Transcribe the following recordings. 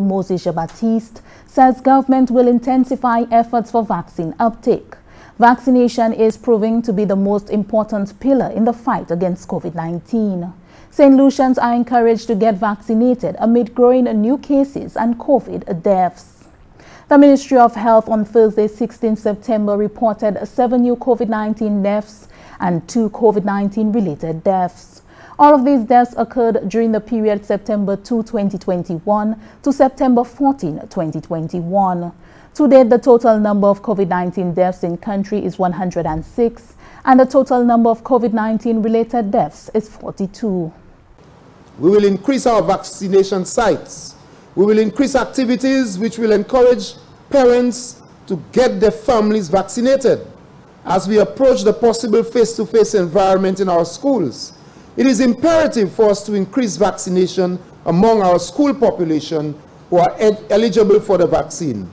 Moses Jabatiste says government will intensify efforts for vaccine uptake. Vaccination is proving to be the most important pillar in the fight against COVID-19. St. Lucians are encouraged to get vaccinated amid growing new cases and COVID deaths. The Ministry of Health on Thursday, 16 September, reported seven new COVID-19 deaths and two COVID-19 related deaths. All of these deaths occurred during the period September 2, 2021 to September 14, 2021. To date, the total number of COVID-19 deaths in country is 106 and the total number of COVID-19 related deaths is 42. We will increase our vaccination sites. We will increase activities which will encourage parents to get their families vaccinated as we approach the possible face-to-face -face environment in our schools. It is imperative for us to increase vaccination among our school population who are eligible for the vaccine.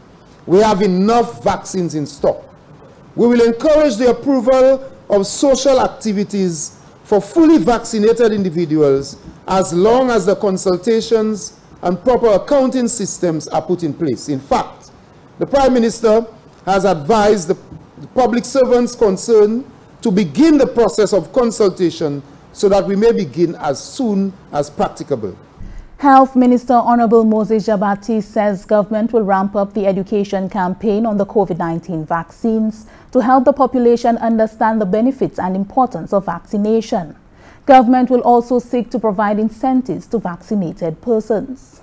We have enough vaccines in stock. We will encourage the approval of social activities for fully vaccinated individuals as long as the consultations and proper accounting systems are put in place. In fact, the Prime Minister has advised the, public servants concerned to begin the process of consultation so that we may begin as soon as practicable. Health Minister Honorable Moses Jabati says government will ramp up the education campaign on the COVID-19 vaccines to help the population understand the benefits and importance of vaccination. Government will also seek to provide incentives to vaccinated persons.